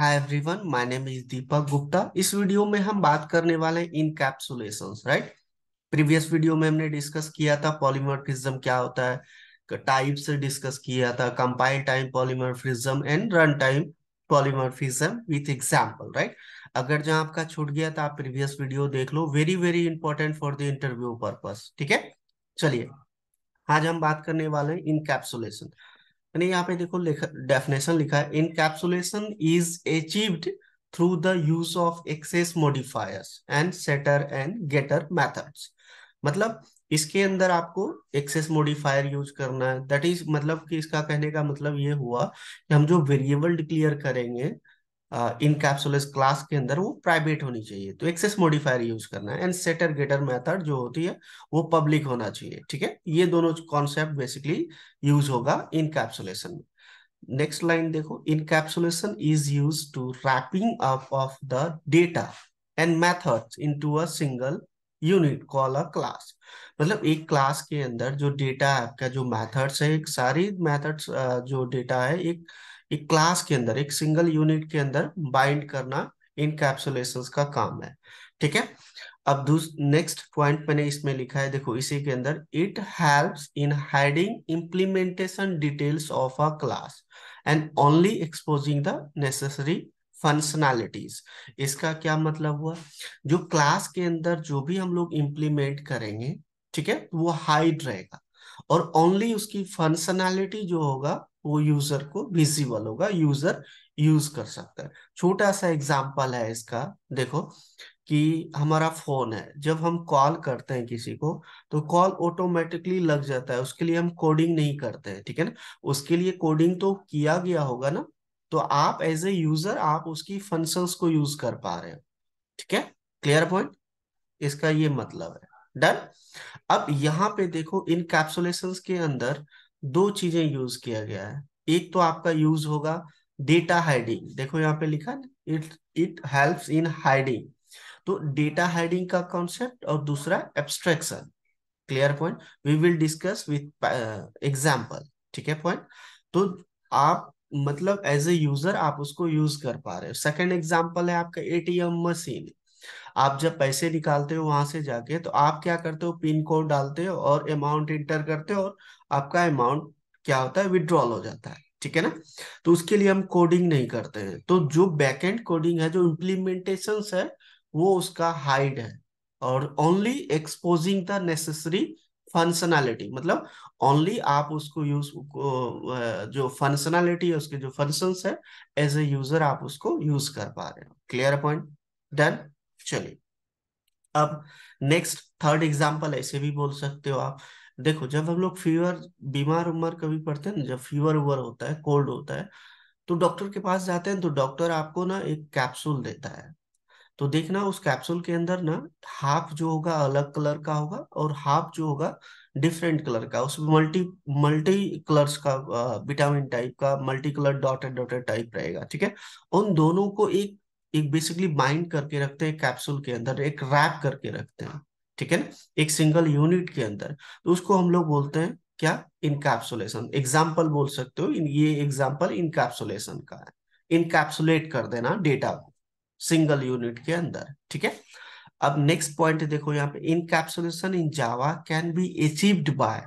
hi everyone my name is Deepak Gupta इस video में हम बात करने वाले हैं इनकैप्सुलेशंस राइट प्रीवियस वीडियो में हमने डिस्कस किया था पॉलीमॉर्फिज्म क्या होता है टाइप से डिस्कस किया था compile time polymorphism and run time polymorphism with example right अगर जहां आपका छूट गया था आप प्रीवियस वीडियो देख लो very very important for the interview purpose ठीक है चलिए आज हम बात करने वाले हैं इनकैप्सुलेशन यानी यहाँ पे देखो डेफिनेशन लिखा है encapsulation is achieved through the use of access modifiers and setter and getter methods मतलब इसके अंदर आपको एक्सेस मॉडिफायर यूज करना है दैट इज मतलब कि इसका कहने का मतलब ये हुआ कि हम जो वेरिएबल डिक्लेयर करेंगे इनकैप्सुलस uh, क्लास के अंदर वो प्राइवेट होनी चाहिए तो एक्सेस मोडिफायर यूज करना है एंड सेटर गेटर मेथड जो होती है वो पब्लिक होना चाहिए ठीक है ये दोनों कॉन्सेप्ट बेसिकली यूज होगा इनकैप्सुलेशन में नेक्स्ट लाइन देखो encapsulation is use to wrapping up of the data and method into single unit call a class मतलब एक क्लास के अंदर जो डेटा आपका जो मैथड्स है एक सारी मैथड्स जो डेटा है एक uh, एक क्लास के अंदर एक सिंगल यूनिट के अंदर बाइंड करना इन कैप्सुलेशन का काम है ठीक है अब नेक्स्ट पॉइंट मैंने इसमें लिखा है देखो इसी के अंदर it helps in hiding implementation details of a class and only exposing the necessary functionalities इसका क्या मतलब हुआ जो क्लास के अंदर जो भी हम लोग इम्प्लीमेंट करेंगे ठीक है वो हाइड रहेगा और ओनली उसकी फंक्शनैलिटी जो होगा वो यूजर को विजिबल होगा यूजर यूज कर सकता है छोटा सा एग्जाम्पल है इसका देखो कि हमारा फोन है जब हम कॉल करते हैं किसी को तो कॉल ऑटोमेटिकली लग जाता है उसके लिए हम कोडिंग नहीं करते हैं ठीक है ना उसके लिए कोडिंग तो किया गया होगा ना तो आप एज ए यूजर आप उसकी फंक्शंस को यूज कर पा रहे हो ठीक है क्लियर पॉइंट इसका ये मतलब है डन अब यहाँ पे देखो इन कैप्सुलेशन के अंदर दो चीजें यूज किया गया है एक तो आपका यूज होगा डेटा हाइडिंग देखो यहाँ पे लिखा है it it helps in hiding तो डेटा हाइडिंग का कॉन्सेप्ट और दूसरा abstraction clear point we will discuss with example ठीक है पॉइंट तो आप मतलब एज ए यूजर आप उसको यूज कर पा रहे हो सेकेंड एग्जाम्पल है आपका एटीएम मशीन आप जब पैसे निकालते हो वहां से जाके तो आप क्या करते हो पिन कोड डालते हो और अमाउंट इंटर करते हो और आपका अमाउंट क्या होता है विड्रॉल हो जाता है ठीक है ना तो उसके लिए हम कोडिंग नहीं करते हैं तो जो बैकएंड कोडिंग है जो इम्प्लीमेंटेशन है वो उसका हाइड है और only exposing the necessary functionality मतलब ओनली आप उसको यूज जो फंक्शनैलिटी है उसके जो फंक्शंस है एज ए यूजर आप उसको यूज कर पा रहे हो क्लियर पॉइंट डन चलिए अब नेक्स्ट थर्ड एग्जांपल ऐसे भी बोल सकते हो आप देखो जब हम लोग फीवर बीमार उमर कभी पड़ते हैं ना जब फीवर उवर होता है कोल्ड होता है तो डॉक्टर के पास जाते हैं तो डॉक्टर आपको ना एक कैप्सूल देता है तो देखना उस कैप्सूल के अंदर ना हाफ जो होगा अलग कलर का होगा और हाफ जो होगा डिफरेंट कलर का उसमें मल्टी मल्टी कलर्स का विटामिन टाइप का multi colour dotted dotted type रहेगा ठीक है उन दोनों को एक एक बेसिकली बाइंड करके रखते हैं कैप्सूल के अंदर एक रैप करके रखते हैं ठीक है ना एक सिंगल यूनिट के अंदर तो उसको हम लोग बोलते हैं क्या इनकैप्सुलेशन एग्जाम्पल बोल सकते हो ये एग्जाम्पल इनकैप्सुलेशन का है इनकैप्सुलेट कर देना डेटा को सिंगल यूनिट के अंदर ठीक है अब नेक्स्ट पॉइंट देखो यहाँ पे encapsulation in Java can be achieved by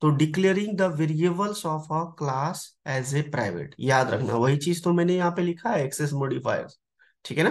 तो declaring the variables of a class as a private याद रखना वही चीज तो मैंने यहाँ पे लिखा है एक्सेस मोडिफायर्स ठीक है ना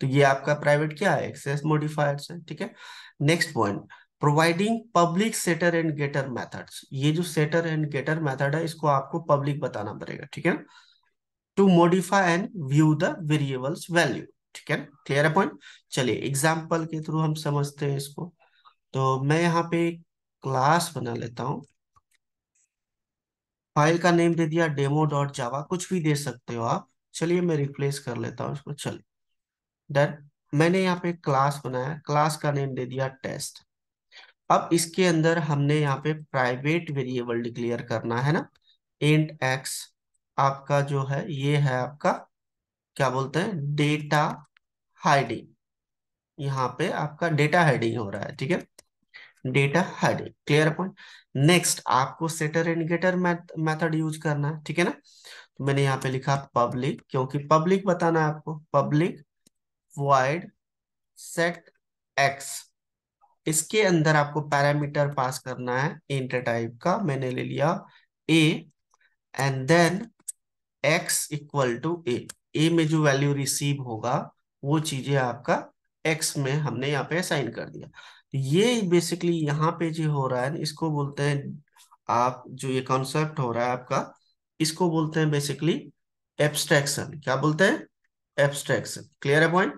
तो ये आपका प्राइवेट क्या है एक्सेस मोडिफायर्स है ठीक है next point providing public setter and getter methods ये जो सेटर एंड गेटर मेथड है इसको आपको पब्लिक बताना पड़ेगा ठीक है to modify and view the variables value ठीक है ना क्लियर है पॉइंट चलिए एग्जाम्पल के थ्रू हम समझते हैं इसको तो मैं यहाँ पे क्लास बना लेता हूँ फाइल का नेम दे दिया डेमो डॉट जावा कुछ भी दे सकते हो आप चलिए मैं रिप्लेस कर लेता हूँ इसको चलिए डन मैंने यहाँ पे क्लास बनाया क्लास का नेम दे दिया टेस्ट अब इसके अंदर हमने यहाँ पे प्राइवेट वेरिएबल डिक्लेयर करना है ना एंड एक्स आपका जो है ये है आपका क्या बोलते हैं डेटा हाइडिंग यहाँ पे आपका डेटा हाइडिंग हो रहा है ठीक है data hiding clear point next आपको setter and getter method use करना है ठीक है ना तो मैंने यहाँ पे लिखा पब्लिक क्योंकि पब्लिक बताना है आपको पब्लिक void set x इसके अंदर आपको पैरामीटर पास करना है इंटर टाइप का मैंने ले लिया a and then x equal to a a में जो वैल्यू रिसीव होगा वो चीजें आपका एक्स में हमने यहाँ पे असाइन कर दिया तो ये बेसिकली यहाँ पे जो हो रहा है इसको बोलते हैं आप जो ये कॉन्सेप्ट हो रहा है आपका इसको बोलते हैं बेसिकली एब्स्ट्रैक्शन क्या बोलते हैं एब्स्ट्रैक्शन क्लियर है पॉइंट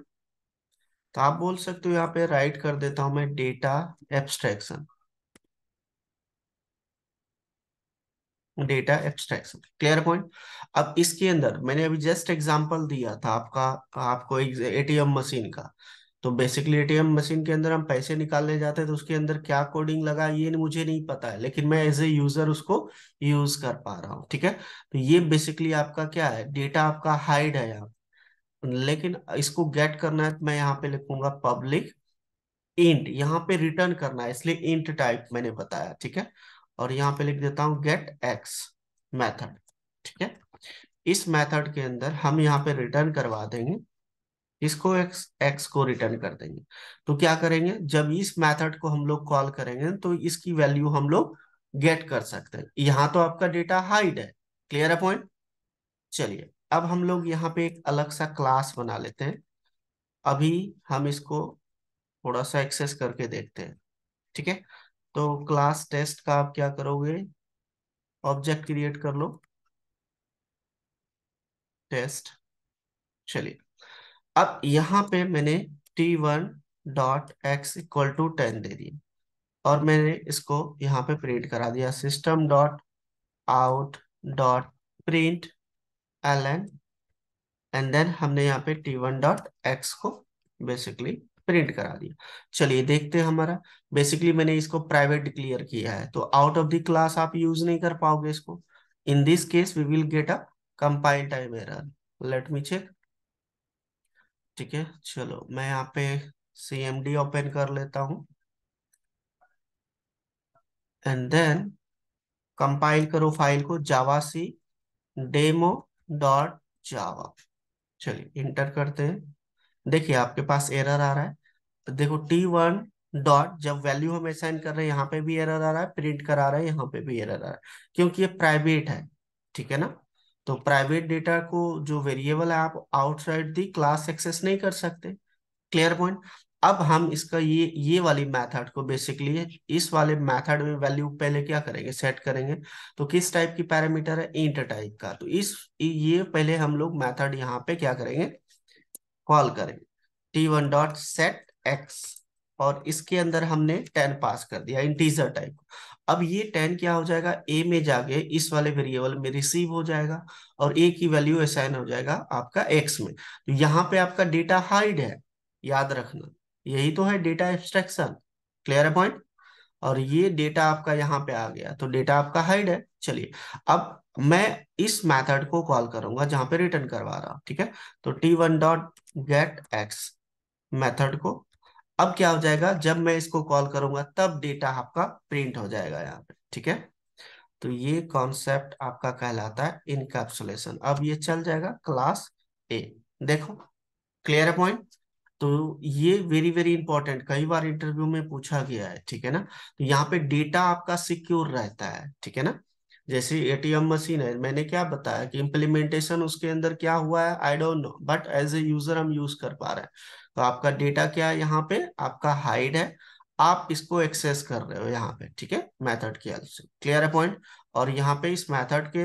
तो आप बोल सकते हो यहां पे राइट कर देता हूं मैं data abstraction data abstraction clear point अब इसके अंदर मैंने अभी जस्ट एग्जांपल दिया था आपका आपको एटीएम मशीन का तो बेसिकली एटीएम मशीन के अंदर हम पैसे निकालने जाते हैं तो उसके अंदर क्या कोडिंग लगा ये मुझे नहीं पता है लेकिन मैं एज ए यूजर उसको यूज कर पा रहा हूँ ठीक है तो ये बेसिकली आपका क्या है डेटा आपका हाइड है यहाँ लेकिन इसको गेट करना है तो मैं यहाँ पे लिखूंगा पब्लिक इंट यहाँ पे रिटर्न करना है इसलिए इंट टाइप मैंने बताया ठीक है और यहाँ पे लिख देता हूँ गेट एक्स मैथड ठीक है इस मेथड के अंदर हम यहाँ पे रिटर्न करवा देंगे इसको एक्स एक्स को रिटर्न कर देंगे तो क्या करेंगे जब इस मेथड को हम लोग कॉल करेंगे तो इसकी वैल्यू हम लोग गेट कर सकते हैं यहां तो आपका डेटा हाइड है क्लियर है पॉइंट चलिए अब हम लोग यहाँ पे एक अलग सा क्लास बना लेते हैं अभी हम इसको थोड़ा सा एक्सेस करके देखते हैं ठीक है तो क्लास टेस्ट का आप क्या करोगे ऑब्जेक्ट क्रिएट कर लो टेस्ट चलिए अब यहाँ पे मैंने t one dot x equal to ten दे दिए और मैंने इसको यहाँ पे प्रिंट करा दिया system dot out dot print l n and then हमने यहाँ पे टी वन डॉट एक्स को बेसिकली प्रिंट करा दिया चलिए देखते हैं हमारा बेसिकली मैंने इसको प्राइवेट डिक्लेयर किया है तो आउट ऑफ द क्लास आप यूज नहीं कर पाओगे इसको in this case we will get a compile time error let me check ठीक है चलो मैं यहाँ पे डी ओपन कर लेता हूं एंड देन कंपाइल करो फाइल को जावा सी डेमो डॉट जावा चलिए इंटर करते हैं देखिए आपके पास एरर आ रहा है तो देखो टी वन डॉट जब वैल्यू हम असाइन कर रहे हैं यहाँ पे भी एरर आ रहा है प्रिंट करा रहा है यहाँ पे भी एरर आ रहा है क्योंकि ये प्राइवेट है ठीक है ना तो प्राइवेट डेटा को जो वेरिएबल है आप आउटसाइड दी क्लास एक्सेस नहीं कर सकते क्लियर पॉइंट अब हम इसका ये ये वाली मेथड को बेसिकली इस वाले मेथड में वैल्यू पहले क्या करेंगे सेट करेंगे तो किस टाइप की पैरामीटर है इंट टाइप का तो इस ये पहले हम लोग मेथड यहाँ पे क्या करेंगे कॉल करेंगे t one dot set x और इसके अंदर हमने टेन पास कर दिया इंटीजर टाइप अब ये टेन क्या हो जाएगा ए में जाके इस वाले वेरिएबल में रिसीव हो जाएगा और ए की वैल्यू असाइन हो जाएगा आपका एक्स में तो यहाँ पे आपका डेटा हाइड है याद रखना यही तो है डेटा एब्सट्रैक्शन क्लियर है पॉइंट और ये डेटा आपका यहाँ पे आ गया तो डेटा आपका हाइड है चलिए अब मैं इस मेथड को कॉल करूंगा जहां पे रिटर्न करवा रहा हूं ठीक है तो t one dot get x method को अब क्या हो जाएगा जब मैं इसको कॉल करूंगा तब डेटा आपका प्रिंट हो जाएगा यहाँ पे ठीक है तो ये कॉन्सेप्ट आपका कहलाता है इनकैप्सुलेशन अब ये चल जाएगा क्लास ए देखो क्लियर है पॉइंट तो ये वेरी वेरी इंपॉर्टेंट कई बार इंटरव्यू में पूछा गया है ठीक है ना तो यहाँ पे डेटा आपका सिक्योर रहता है ठीक है ना जैसे एटीएम मशीन है मैंने क्या बताया कि इम्प्लीमेंटेशन उसके अंदर क्या हुआ है I don't know but as a user हम यूज कर पा रहे हैं तो आपका डेटा क्या है यहाँ पे आपका हाइड है आप इसको एक्सेस कर रहे हो यहाँ पे ठीक है मेथड की हेल्प से क्लियर है पॉइंट और यहाँ पे इस मेथड के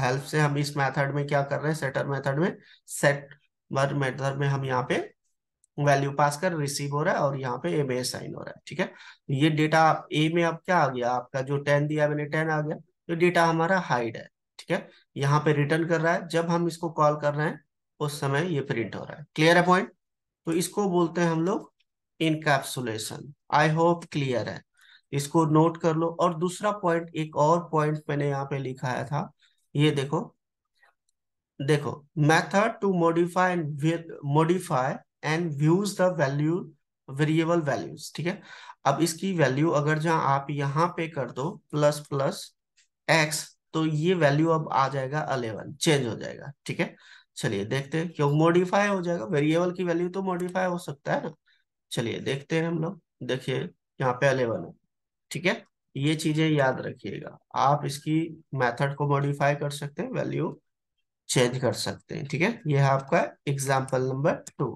हेल्प से हम इस मेथड में क्या कर रहे हैं सेटर मेथड में सेट मेथड में हम यहाँ पे वैल्यू पास कर रिसीव हो रहा है और यहाँ पे ए में साइन हो रहा है ठीक है तो ये डेटा ए में अब क्या आ गया आपका जो टेन दिया मैंने टेन आ गया तो डेटा हमारा हाइड है ठीक है यहाँ पे रिटर्न कर रहा है जब हम इसको कॉल कर रहे हैं उस समय ये प्रिंट हो रहा है क्लियर है पॉइंट तो इसको बोलते हैं हम लोग इनकैप्सुलेशन आई होप क्लियर है इसको नोट कर लो और दूसरा पॉइंट एक और पॉइंट मैंने यहाँ पे लिखाया था ये देखो देखो method to modify and modify and views the value variable values ठीक है अब इसकी वैल्यू अगर जहां आप यहाँ पे कर दो प्लस प्लस एक्स तो ये वैल्यू अब आ जाएगा अलेवन चेंज हो जाएगा ठीक है चलिए देखते हैं क्यों मॉडिफाई हो जाएगा वेरिएबल की वैल्यू तो मॉडिफाई हो सकता है ना चलिए देखते हैं हम लोग देखिए यहाँ पे अलेवन है ठीक है ये चीजें याद रखिएगा आप इसकी मेथड को मॉडिफाई कर सकते हैं वैल्यू चेंज कर सकते हैं ठीक है यह है आपका एग्जाम्पल नंबर टू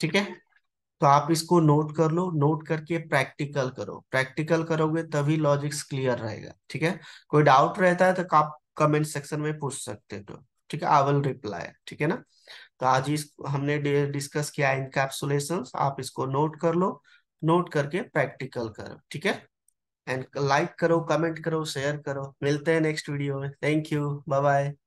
ठीक है तो आप इसको नोट कर लो नोट करके प्रैक्टिकल करो प्रैक्टिकल करोगे तभी लॉजिक्स क्लियर रहेगा ठीक है कोई डाउट रहता है तो आप कमेंट सेक्शन में पूछ सकते हो ठीक है आई विल रिप्लाई ठीक है ना तो आज इस हमने डिस्कस किया इनकैप्सुलेशन आप इसको नोट कर लो नोट करके प्रैक्टिकल करो ठीक है एंड लाइक करो कमेंट करो शेयर करो मिलते हैं नेक्स्ट वीडियो में थैंक यू बाय बाय